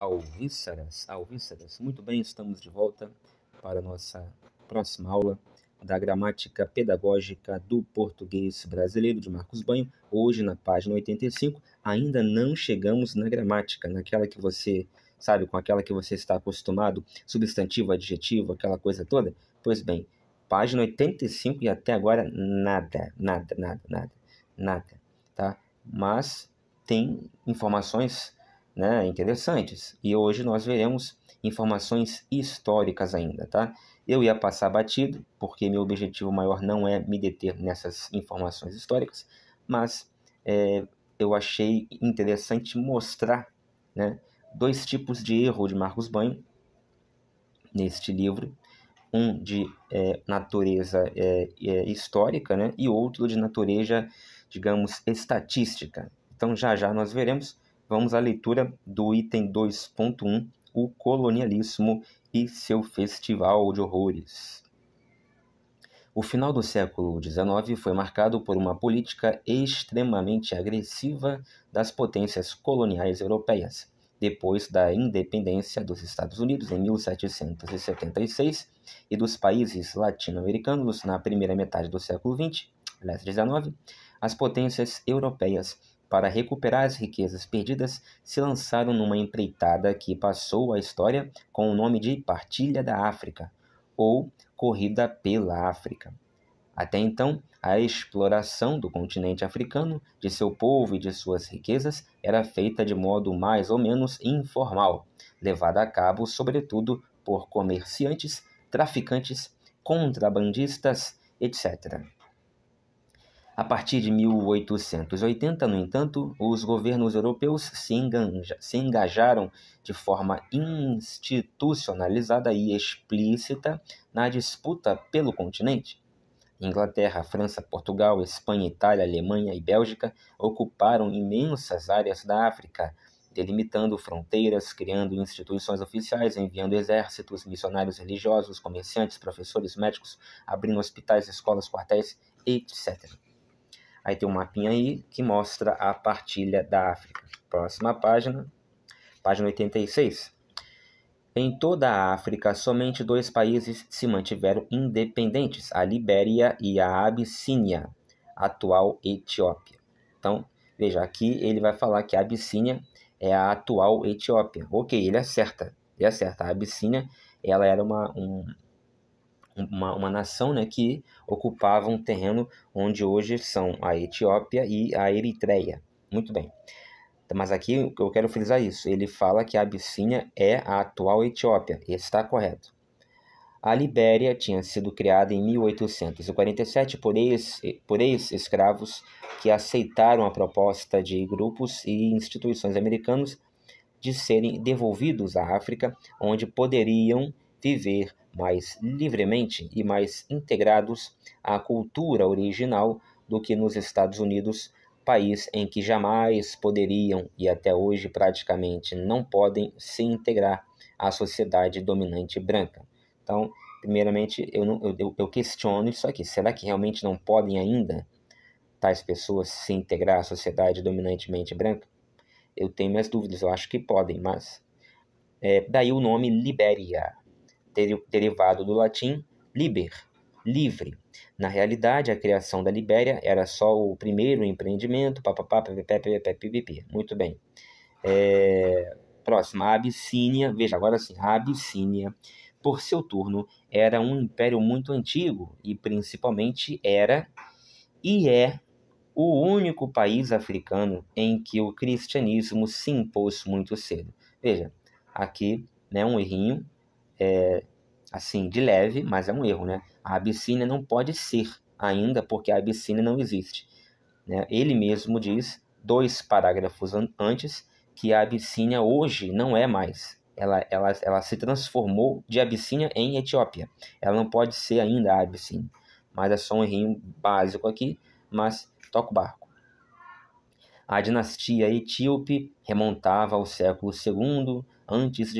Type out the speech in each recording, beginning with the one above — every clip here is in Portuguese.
alvíceras, alvíceras. Muito bem, estamos de volta para a nossa próxima aula da gramática pedagógica do português brasileiro de Marcos Banho. Hoje na página 85, ainda não chegamos na gramática, naquela que você sabe, com aquela que você está acostumado, substantivo, adjetivo, aquela coisa toda. Pois bem, página 85 e até agora nada, nada, nada, nada, nada, tá? Mas tem informações né, interessantes. E hoje nós veremos informações históricas ainda, tá? Eu ia passar batido, porque meu objetivo maior não é me deter nessas informações históricas, mas é, eu achei interessante mostrar né, dois tipos de erro de Marcos Banho neste livro, um de é, natureza é, é histórica né, e outro de natureza, digamos, estatística. Então já já nós veremos vamos à leitura do item 2.1, o colonialismo e seu festival de horrores. O final do século XIX foi marcado por uma política extremamente agressiva das potências coloniais europeias. Depois da independência dos Estados Unidos em 1776 e dos países latino-americanos na primeira metade do século XX, 19, as potências europeias para recuperar as riquezas perdidas, se lançaram numa empreitada que passou a história com o nome de Partilha da África ou Corrida pela África. Até então, a exploração do continente africano, de seu povo e de suas riquezas, era feita de modo mais ou menos informal, levada a cabo, sobretudo, por comerciantes, traficantes, contrabandistas, etc. A partir de 1880, no entanto, os governos europeus se, enganja, se engajaram de forma institucionalizada e explícita na disputa pelo continente. Inglaterra, França, Portugal, Espanha, Itália, Alemanha e Bélgica ocuparam imensas áreas da África, delimitando fronteiras, criando instituições oficiais, enviando exércitos, missionários religiosos, comerciantes, professores, médicos, abrindo hospitais, escolas, quartéis, etc. Aí tem um mapinha aí que mostra a partilha da África. Próxima página, página 86. Em toda a África, somente dois países se mantiveram independentes: a Libéria e a Abissínia, atual Etiópia. Então, veja, aqui ele vai falar que a Abissínia é a atual Etiópia. Ok, ele acerta, ele acerta. A Abissínia ela era uma, um, uma, uma nação né, que ocupava um terreno onde hoje são a Etiópia e a Eritreia. Muito bem. Mas aqui eu quero frisar isso. Ele fala que a Abissínia é a atual Etiópia. Está correto. A Libéria tinha sido criada em 1847 por ex-escravos ex que aceitaram a proposta de grupos e instituições americanos de serem devolvidos à África, onde poderiam viver mais livremente e mais integrados à cultura original do que nos Estados Unidos, país em que jamais poderiam e até hoje praticamente não podem se integrar à sociedade dominante branca. Então, primeiramente, eu, não, eu, eu questiono isso aqui. Será que realmente não podem ainda tais pessoas se integrar à sociedade dominantemente branca? Eu tenho minhas dúvidas, eu acho que podem, mas. É, daí o nome Libéria, derivado do latim liber, livre. Na realidade, a criação da Libéria era só o primeiro empreendimento, papapá, ppp, muito bem. É, próxima, a Abissínia, veja agora sim, a Abissínia, por seu turno, era um império muito antigo e principalmente era e é o único país africano em que o cristianismo se impôs muito cedo. Veja, aqui né, um errinho, é, assim, de leve, mas é um erro, né? A Abissínia não pode ser ainda, porque a Abissínia não existe. Né? Ele mesmo diz, dois parágrafos antes, que a Abissínia hoje não é mais. Ela, ela, ela se transformou de Abissínia em Etiópia. Ela não pode ser ainda a Abissínia. Mas é só um errinho básico aqui, mas toca o barco. A dinastia etíope remontava ao século II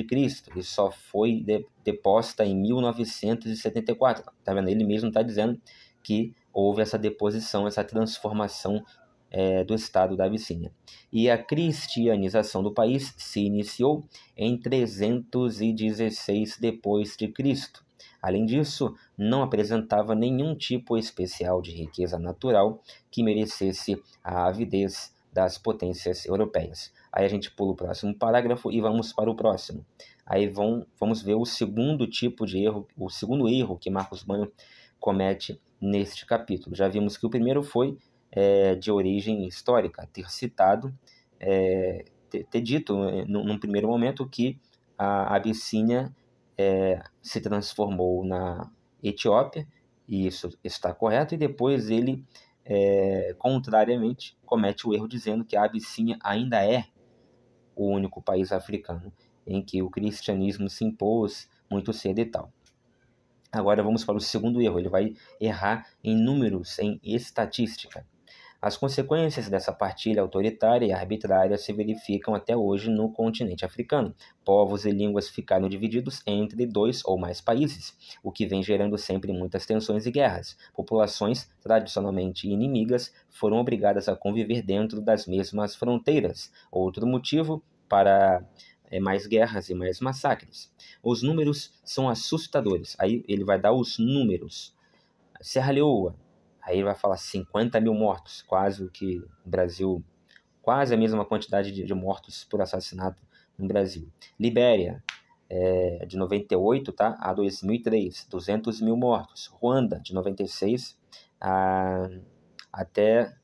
Cristo e só foi deposta em 1974. Tá vendo? Ele mesmo está dizendo que houve essa deposição, essa transformação é, do estado da Abissínia. E a cristianização do país se iniciou em 316 depois de Cristo. Além disso, não apresentava nenhum tipo especial de riqueza natural que merecesse a avidez das potências europeias. Aí a gente pula o próximo parágrafo e vamos para o próximo. Aí vão, vamos ver o segundo tipo de erro, o segundo erro que Marcos Banho comete neste capítulo. Já vimos que o primeiro foi é, de origem histórica, ter citado, é, ter, ter, dito é, num, num, primeiro momento que a Abissínia é, se transformou na Etiópia, e isso está correto, e depois ele é, contrariamente, comete o erro dizendo que a Abissínia ainda é o único país africano em que o cristianismo se impôs muito cedo e tal. Agora vamos para o segundo erro, ele vai errar em números, em estatística. As consequências dessa partilha autoritária e arbitrária se verificam até hoje no continente africano. Povos e línguas ficaram divididos entre dois ou mais países, o que vem gerando sempre muitas tensões e guerras. Populações, tradicionalmente inimigas, foram obrigadas a conviver dentro das mesmas fronteiras. Outro motivo para é, mais guerras e mais massacres. Os números são assustadores. Aí ele vai dar os números. Serra Leoa, Aí ele vai falar 50 mil mortos, quase o que o Brasil, quase a mesma quantidade de, de mortos por assassinato no Brasil. Libéria, é, de 98 tá, a 2003, 200 mil mortos. Ruanda, de 96 a, até.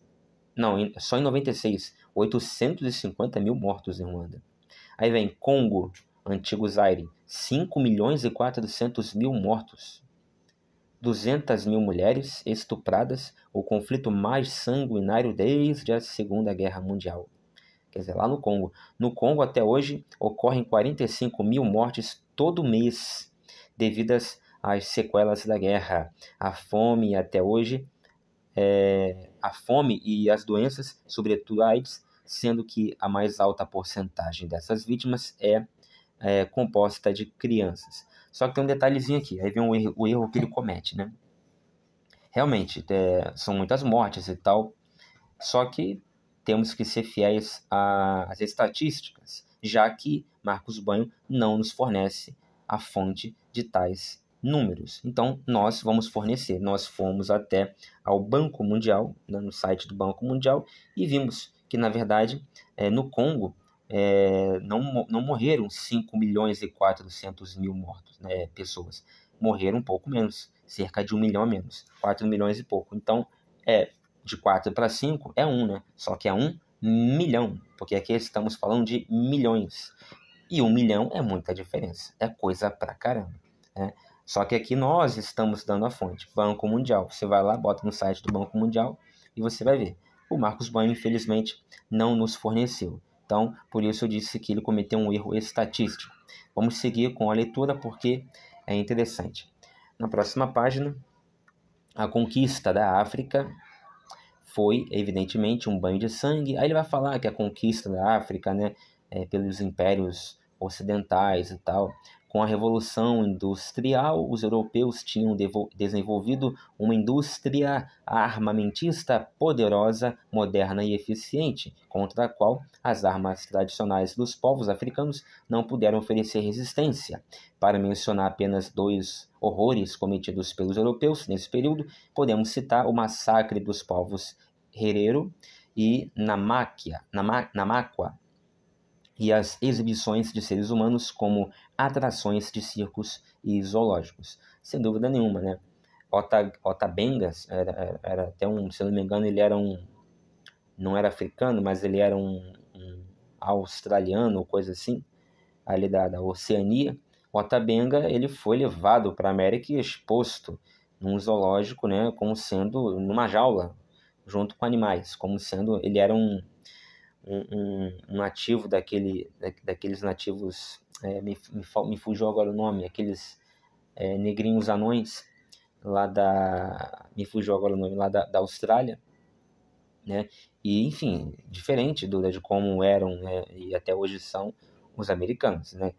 Não, só em 96, 850 mil mortos em Ruanda. Aí vem Congo, antigo Zaire, 5 milhões e 400 mil mortos. 200 mil mulheres estupradas, o conflito mais sanguinário desde a Segunda Guerra Mundial. Quer dizer, lá no Congo. No Congo, até hoje, ocorrem 45 mil mortes todo mês devidas às sequelas da guerra. A fome, até hoje, é... a fome e as doenças, sobretudo a AIDS, sendo que a mais alta porcentagem dessas vítimas é, é composta de crianças. Só que tem um detalhezinho aqui, aí vem o erro, o erro que ele comete, né? Realmente, é, são muitas mortes e tal, só que temos que ser fiéis às estatísticas, já que Marcos Banho não nos fornece a fonte de tais números. Então, nós vamos fornecer. Nós fomos até ao Banco Mundial, né, no site do Banco Mundial, e vimos que, na verdade, é, no Congo, é, não, não morreram 5 milhões e 400 mil mortos, né, pessoas. Morreram um pouco menos, cerca de 1 milhão a menos, 4 milhões e pouco. Então, é de 4 para 5 é 1, né? Só que é 1 milhão, porque aqui estamos falando de milhões. E 1 milhão é muita diferença, é coisa pra caramba. Né? Só que aqui nós estamos dando a fonte, Banco Mundial. Você vai lá, bota no site do Banco Mundial e você vai ver. O Marcos Banho, infelizmente, não nos forneceu. Então, por isso eu disse que ele cometeu um erro estatístico. Vamos seguir com a leitura porque é interessante. Na próxima página, a conquista da África foi, evidentemente, um banho de sangue. Aí ele vai falar que a conquista da África, né, é, pelos impérios ocidentais e tal, com a Revolução Industrial, os europeus tinham desenvolvido uma indústria armamentista poderosa, moderna e eficiente, contra a qual as armas tradicionais dos povos africanos não puderam oferecer resistência. Para mencionar apenas dois horrores cometidos pelos europeus nesse período, podemos citar o massacre dos povos Herero e Namáquia, Namá, Namáqua, e as exibições de seres humanos como atrações de circos e zoológicos. Sem dúvida nenhuma, né? Ota, Otabengas era, era até um, se não me engano, ele era um, não era africano, mas ele era um, um australiano ou coisa assim, ali da, da Oceania. Otabenga, ele foi levado para a América e exposto num zoológico, né, como sendo numa jaula, junto com animais, como sendo, ele era um, um, um, nativo daquele, daqueles nativos, é, me, me, me, fugiu agora o nome, aqueles é, negrinhos anões lá da, me fugiu agora o nome, lá da, da Austrália, né? E enfim, diferente do, de como eram né? e até hoje são os americanos, né?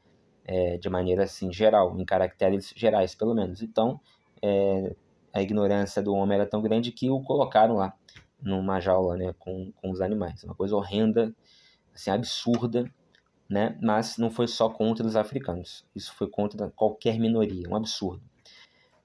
É, de maneira assim geral, em caracteres gerais pelo menos. Então, é, a ignorância do homem era tão grande que o colocaram lá numa jaula né, com, com os animais. Uma coisa horrenda, assim, absurda, né? mas não foi só contra os africanos, isso foi contra qualquer minoria, um absurdo.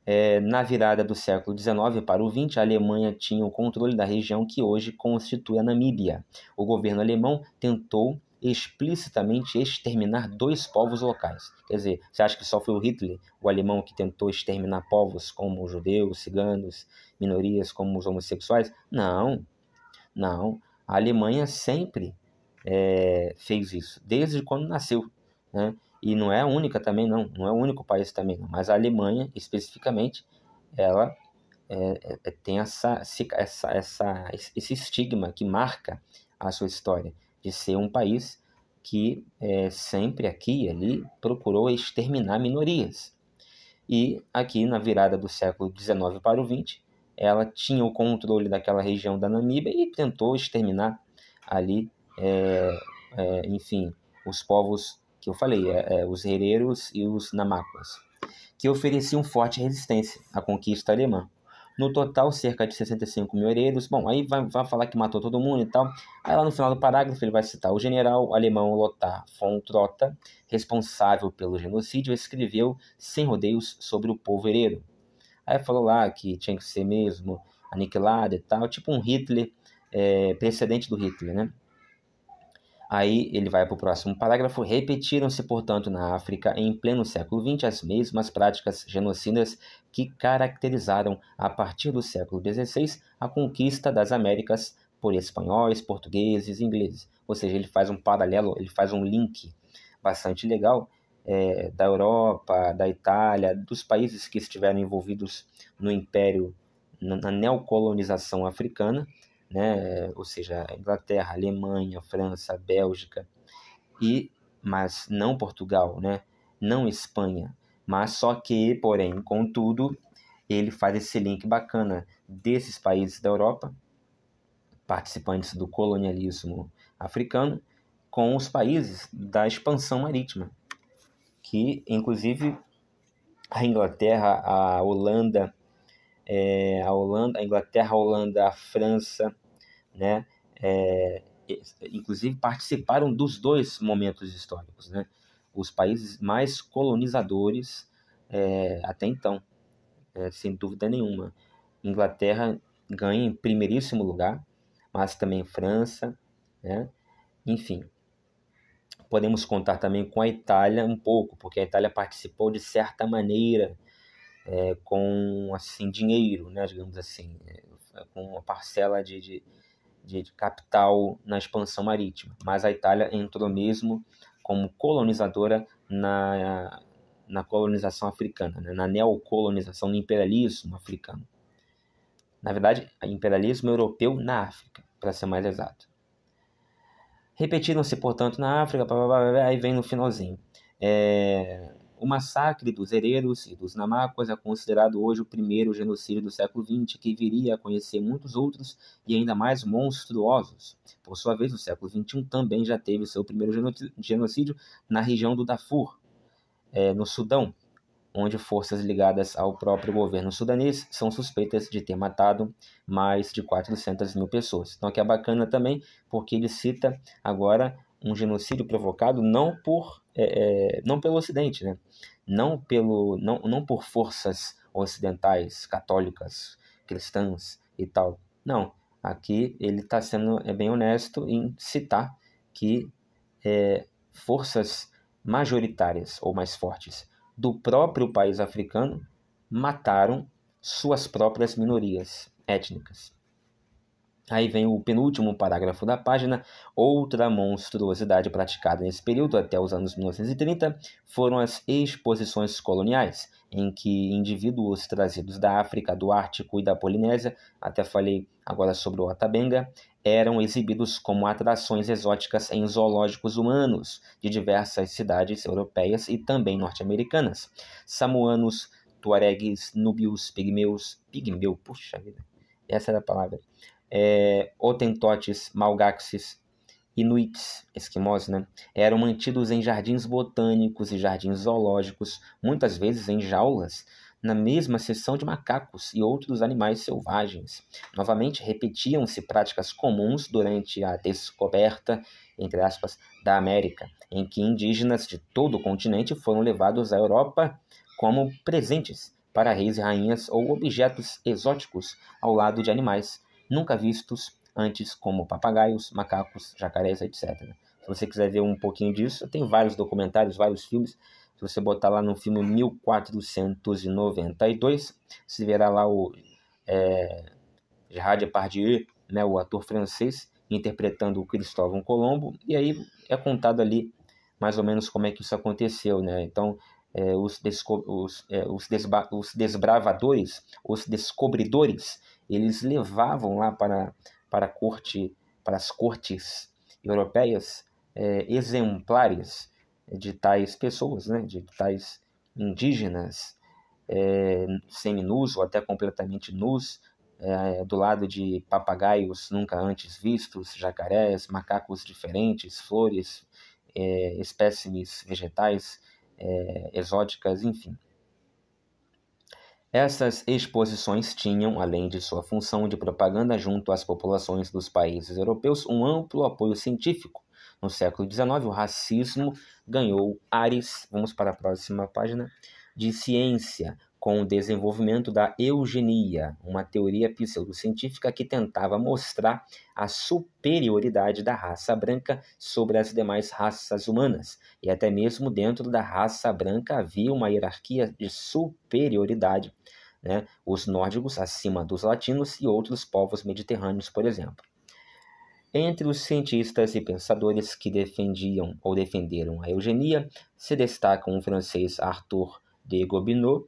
É, na virada do século XIX para o XX, a Alemanha tinha o controle da região que hoje constitui a Namíbia. O governo alemão tentou explicitamente exterminar dois povos locais. Quer dizer, você acha que só foi o Hitler, o alemão, que tentou exterminar povos como judeus, ciganos, minorias como os homossexuais? Não, não. A Alemanha sempre é, fez isso, desde quando nasceu. Né? E não é a única também, não. Não é o único país também, não. Mas a Alemanha, especificamente, ela é, é, tem essa, essa, essa, esse estigma que marca a sua história de ser um país que é, sempre aqui e ali procurou exterminar minorias. E aqui, na virada do século XIX para o XX, ela tinha o controle daquela região da Namíbia e tentou exterminar ali, é, é, enfim, os povos que eu falei, é, é, os Hereros e os namaquas, que ofereciam forte resistência à conquista alemã. No total, cerca de 65 mil heredos. Bom, aí vai, vai falar que matou todo mundo e tal. Aí lá no final do parágrafo ele vai citar o general alemão Lothar von Trotta, responsável pelo genocídio, escreveu sem rodeios sobre o povo heredo. Aí falou lá que tinha que ser mesmo aniquilado e tal, tipo um Hitler, é, precedente do Hitler, né? Aí ele vai para o próximo parágrafo. Repetiram-se, portanto, na África, em pleno século XX, as mesmas práticas genocidas que caracterizaram, a partir do século XVI, a conquista das Américas por espanhóis, portugueses ingleses. Ou seja, ele faz um paralelo, ele faz um link bastante legal é, da Europa, da Itália, dos países que estiveram envolvidos no império, na neocolonização africana, né? ou seja, Inglaterra, Alemanha, França, Bélgica, e mas não Portugal, né? não Espanha. Mas só que, porém, contudo, ele faz esse link bacana desses países da Europa, participantes do colonialismo africano, com os países da expansão marítima, que inclusive a Inglaterra, a Holanda, é, a Holanda, a Inglaterra, a Holanda, a França, né? É, inclusive participaram dos dois momentos históricos, né? Os países mais colonizadores é, até então, é, sem dúvida nenhuma. Inglaterra ganha em primeiríssimo lugar, mas também França, né? Enfim, podemos contar também com a Itália um pouco, porque a Itália participou de certa maneira é, com assim dinheiro, né? Digamos assim, é, com uma parcela de, de de, de capital na expansão marítima, mas a Itália entrou mesmo como colonizadora na, na colonização africana, né? na neocolonização, no imperialismo africano. Na verdade, imperialismo europeu na África, para ser mais exato. Repetiram-se, portanto, na África, blá, blá, blá, aí vem no finalzinho. É, o massacre dos Hereros e dos namaquas é considerado hoje o primeiro genocídio do século XX, que viria a conhecer muitos outros e ainda mais monstruosos. Por sua vez, o século XXI também já teve seu primeiro genocídio na região do Darfur, é, no Sudão, onde forças ligadas ao próprio governo sudanês são suspeitas de ter matado mais de 400 mil pessoas. Então, aqui é bacana também, porque ele cita agora um genocídio provocado não por é, é, não pelo Ocidente, né? não, pelo, não, não por forças ocidentais, católicas, cristãs e tal. Não, aqui ele está sendo é bem honesto em citar que é, forças majoritárias ou mais fortes do próprio país africano mataram suas próprias minorias étnicas. Aí vem o penúltimo parágrafo da página. Outra monstruosidade praticada nesse período, até os anos 1930, foram as exposições coloniais, em que indivíduos trazidos da África, do Ártico e da Polinésia, até falei agora sobre o Atabenga, eram exibidos como atrações exóticas em zoológicos humanos de diversas cidades europeias e também norte-americanas. Samoanos, tuaregues, núbios, pigmeus, pigmeu, puxa vida, essa era a palavra é, Otentotes, Malgaxes, Inuits, esquimós, né, eram mantidos em jardins botânicos e jardins zoológicos, muitas vezes em jaulas, na mesma seção de macacos e outros animais selvagens. Novamente, repetiam-se práticas comuns durante a descoberta, entre aspas, da América, em que indígenas de todo o continente foram levados à Europa como presentes para reis e rainhas ou objetos exóticos ao lado de animais nunca vistos antes, como papagaios, macacos, jacarés, etc. Se você quiser ver um pouquinho disso, tem vários documentários, vários filmes. Se você botar lá no filme 1492, se verá lá o é, Gerard Depardieu, né, o ator francês, interpretando o Cristóvão Colombo. E aí é contado ali mais ou menos como é que isso aconteceu. Né? Então, é, os, desco os, é, os, os desbravadores, os descobridores, eles levavam lá para, para, a corte, para as cortes europeias é, exemplares de tais pessoas, né, de tais indígenas, é, seminus ou até completamente nus, é, do lado de papagaios nunca antes vistos, jacarés, macacos diferentes, flores, é, espécimes vegetais é, exóticas, enfim. Essas exposições tinham, além de sua função de propaganda junto às populações dos países europeus, um amplo apoio científico. No século XIX, o racismo ganhou ares, vamos para a próxima página, de ciência, com o desenvolvimento da eugenia, uma teoria pseudocientífica que tentava mostrar a superioridade da raça branca sobre as demais raças humanas. E até mesmo dentro da raça branca havia uma hierarquia de superioridade, né? os nórdicos acima dos latinos e outros povos mediterrâneos, por exemplo. Entre os cientistas e pensadores que defendiam ou defenderam a eugenia, se destacam o francês Arthur de Gobineau,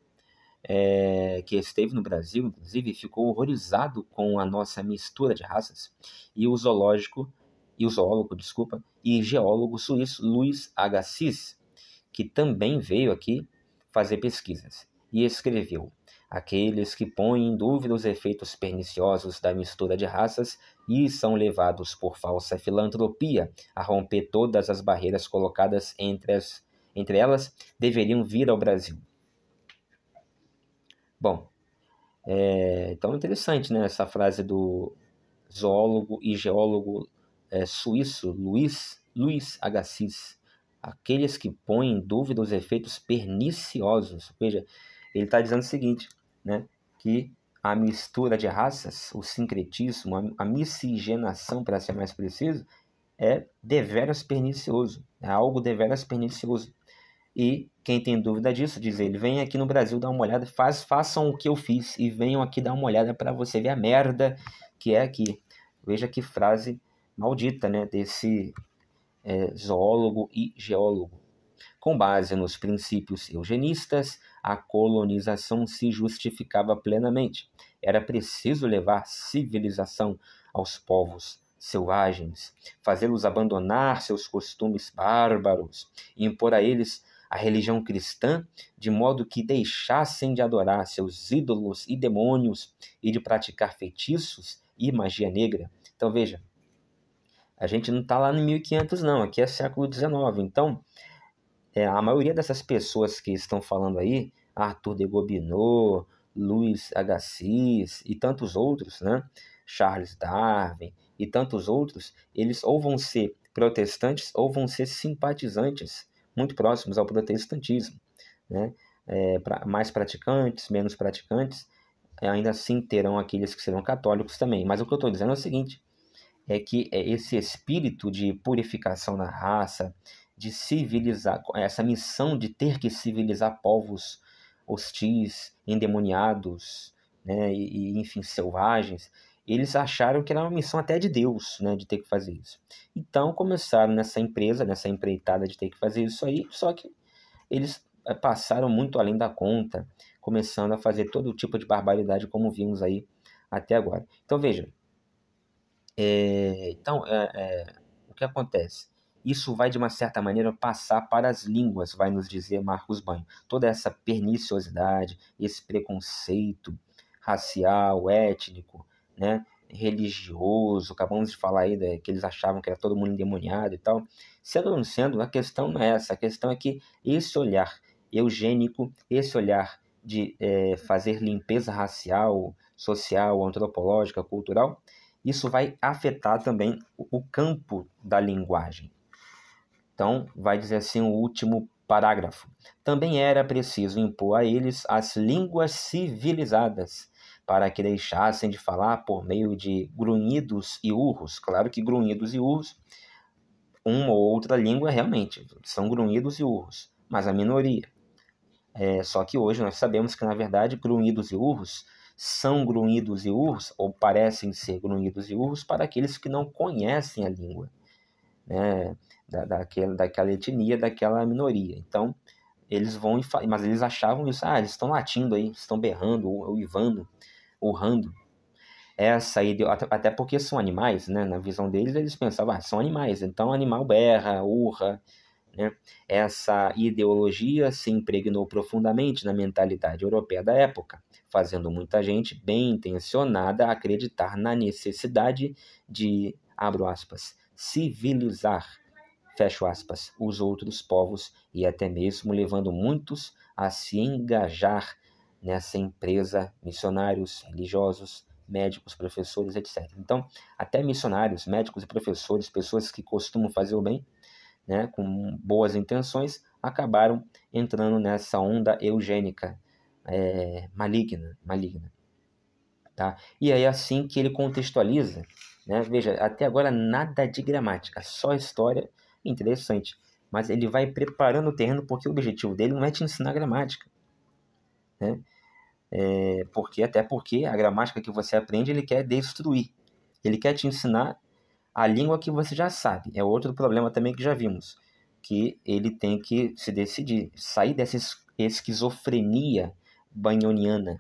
é, que esteve no Brasil, inclusive, ficou horrorizado com a nossa mistura de raças, e o zoológico, e o zoólogo, desculpa, e geólogo suíço Luiz Agassiz, que também veio aqui fazer pesquisas, e escreveu: Aqueles que põem em dúvida os efeitos perniciosos da mistura de raças e são levados por falsa filantropia a romper todas as barreiras colocadas entre, as, entre elas deveriam vir ao Brasil Bom, é, então interessante né, essa frase do zoólogo e geólogo é, suíço Luiz, Luiz Agassiz. Aqueles que põem em dúvida os efeitos perniciosos. veja ele está dizendo o seguinte, né, que a mistura de raças, o sincretismo, a miscigenação, para ser mais preciso, é deveras pernicioso, é algo deveras pernicioso. E quem tem dúvida disso, diz ele, vem aqui no Brasil dar uma olhada, faz, façam o que eu fiz e venham aqui dar uma olhada para você ver a merda que é aqui. Veja que frase maldita, né, desse é, zoólogo e geólogo. Com base nos princípios eugenistas, a colonização se justificava plenamente. Era preciso levar civilização aos povos selvagens, fazê-los abandonar seus costumes bárbaros, impor a eles a religião cristã, de modo que deixassem de adorar seus ídolos e demônios e de praticar feitiços e magia negra. Então veja, a gente não está lá no 1500 não, aqui é século XIX. Então, é, a maioria dessas pessoas que estão falando aí, Arthur de Gobineau, Louis Agassiz e tantos outros, né? Charles Darwin e tantos outros, eles ou vão ser protestantes ou vão ser simpatizantes muito próximos ao protestantismo. Né? É, pra, mais praticantes, menos praticantes, é, ainda assim terão aqueles que serão católicos também. Mas o que eu estou dizendo é o seguinte: é que é, esse espírito de purificação da raça, de civilizar, essa missão de ter que civilizar povos hostis, endemoniados, né, e, enfim, selvagens, eles acharam que era uma missão até de Deus, né, de ter que fazer isso. Então começaram nessa empresa, nessa empreitada de ter que fazer isso aí, só que eles eh, passaram muito além da conta, começando a fazer todo tipo de barbaridade como vimos aí até agora. Então veja, é, então é, é, o que acontece? Isso vai de uma certa maneira passar para as línguas, vai nos dizer Marcos Banho. Toda essa perniciosidade, esse preconceito racial, étnico, né, religioso, acabamos de falar aí né, que eles achavam que era todo mundo endemoniado e tal. Sendo ou não sendo, a questão não é essa, a questão é que esse olhar eugênico, esse olhar de é, fazer limpeza racial, social, antropológica, cultural, isso vai afetar também o campo da linguagem. Então, vai dizer assim o último parágrafo. Também era preciso impor a eles as línguas civilizadas, para que deixassem de falar por meio de grunhidos e urros. Claro que grunhidos e urros, uma ou outra língua realmente são grunhidos e urros, mas a minoria. É, só que hoje nós sabemos que, na verdade, grunhidos e urros são grunhidos e urros, ou parecem ser grunhidos e urros, para aqueles que não conhecem a língua né, da, daquela, daquela etnia, daquela minoria. Então, eles vão, mas eles achavam isso, ah, eles estão latindo aí, estão berrando, ou, ou urrando. essa é ideia, até porque são animais, né? Na visão deles, eles pensavam, ah, são animais, então animal berra, urra, né? Essa ideologia se impregnou profundamente na mentalidade europeia da época, fazendo muita gente bem intencionada acreditar na necessidade de, abro aspas, civilizar, fecho aspas, os outros povos e até mesmo levando muitos a se engajar nessa empresa missionários, religiosos, médicos, professores, etc. Então, até missionários, médicos e professores, pessoas que costumam fazer o bem, né, com boas intenções, acabaram entrando nessa onda eugênica é, maligna, maligna, tá? E aí assim que ele contextualiza, né? Veja, até agora nada de gramática, só história interessante, mas ele vai preparando o terreno porque o objetivo dele não é te ensinar gramática, né? É, porque Até porque a gramática que você aprende, ele quer destruir. Ele quer te ensinar a língua que você já sabe. É outro problema também que já vimos, que ele tem que se decidir, sair dessa esquizofrenia banhoniana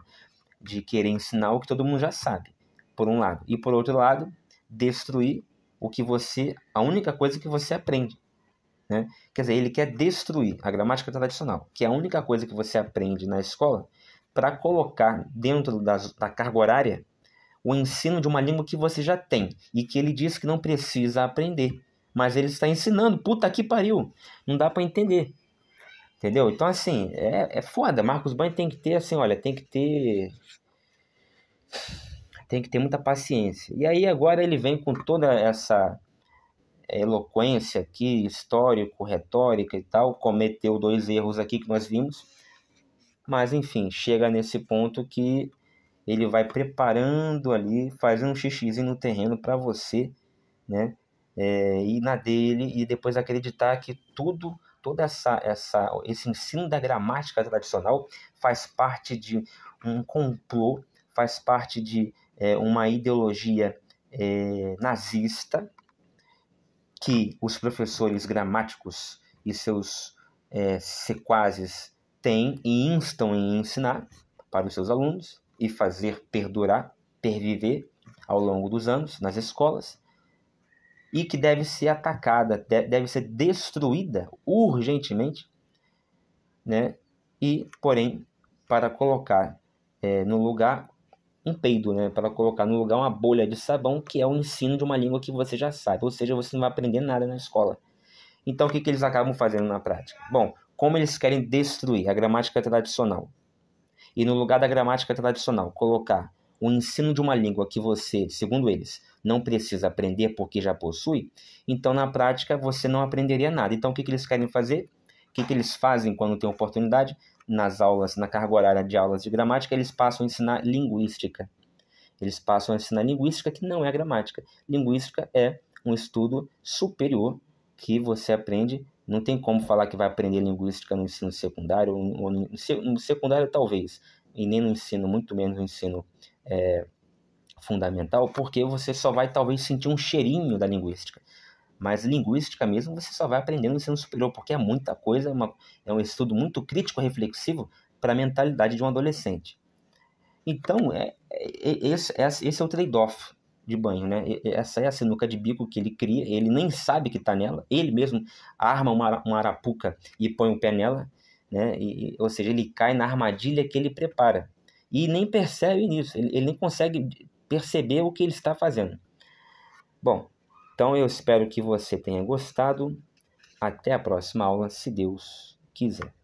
de querer ensinar o que todo mundo já sabe, por um lado. E por outro lado, destruir o que você, a única coisa que você aprende. Né? Quer dizer, ele quer destruir a gramática tradicional, que é a única coisa que você aprende na escola, para colocar dentro da, da carga horária o ensino de uma língua que você já tem e que ele diz que não precisa aprender. Mas ele está ensinando, puta que pariu, não dá para entender. Entendeu? Então, assim, é, é foda. Marcos Ban tem que ter, assim, olha, tem que ter. Tem que ter muita paciência. E aí, agora ele vem com toda essa é, eloquência aqui, histórico, retórica e tal, cometeu dois erros aqui que nós vimos mas enfim, chega nesse ponto que ele vai preparando ali, fazendo um xixi no terreno para você, né? É, ir na dele e depois acreditar que tudo, toda essa, essa, esse ensino da gramática tradicional faz parte de um complô, faz parte de é, uma ideologia é, nazista que os professores gramáticos e seus é, sequazes têm e instam em ensinar para os seus alunos e fazer perdurar, perviver ao longo dos anos nas escolas e que deve ser atacada, deve ser destruída urgentemente, né? E, porém, para colocar é, no lugar um peido, né? Para colocar no lugar uma bolha de sabão, que é o ensino de uma língua que você já sabe, ou seja, você não vai aprender nada na escola. Então, o que, que eles acabam fazendo na prática? Bom, como eles querem destruir a gramática tradicional. E no lugar da gramática tradicional, colocar o ensino de uma língua que você, segundo eles, não precisa aprender porque já possui, então na prática você não aprenderia nada. Então o que, que eles querem fazer? O que, que eles fazem quando tem oportunidade? Nas aulas, na carga horária de aulas de gramática, eles passam a ensinar linguística. Eles passam a ensinar linguística que não é gramática. Linguística é um estudo superior que você aprende não tem como falar que vai aprender linguística no ensino secundário, ou no, no secundário talvez, e nem no ensino, muito menos no ensino é, fundamental, porque você só vai talvez sentir um cheirinho da linguística. Mas linguística mesmo você só vai aprender no ensino superior, porque é muita coisa, é, uma, é um estudo muito crítico, reflexivo para a mentalidade de um adolescente. Então, é, é, é esse, é, esse é o trade-off de banho, né? essa é a sinuca de bico que ele cria, ele nem sabe que está nela, ele mesmo arma uma, uma arapuca e põe o pé nela, né? E, ou seja, ele cai na armadilha que ele prepara e nem percebe nisso, ele, ele nem consegue perceber o que ele está fazendo. Bom, então eu espero que você tenha gostado. Até a próxima aula, se Deus quiser.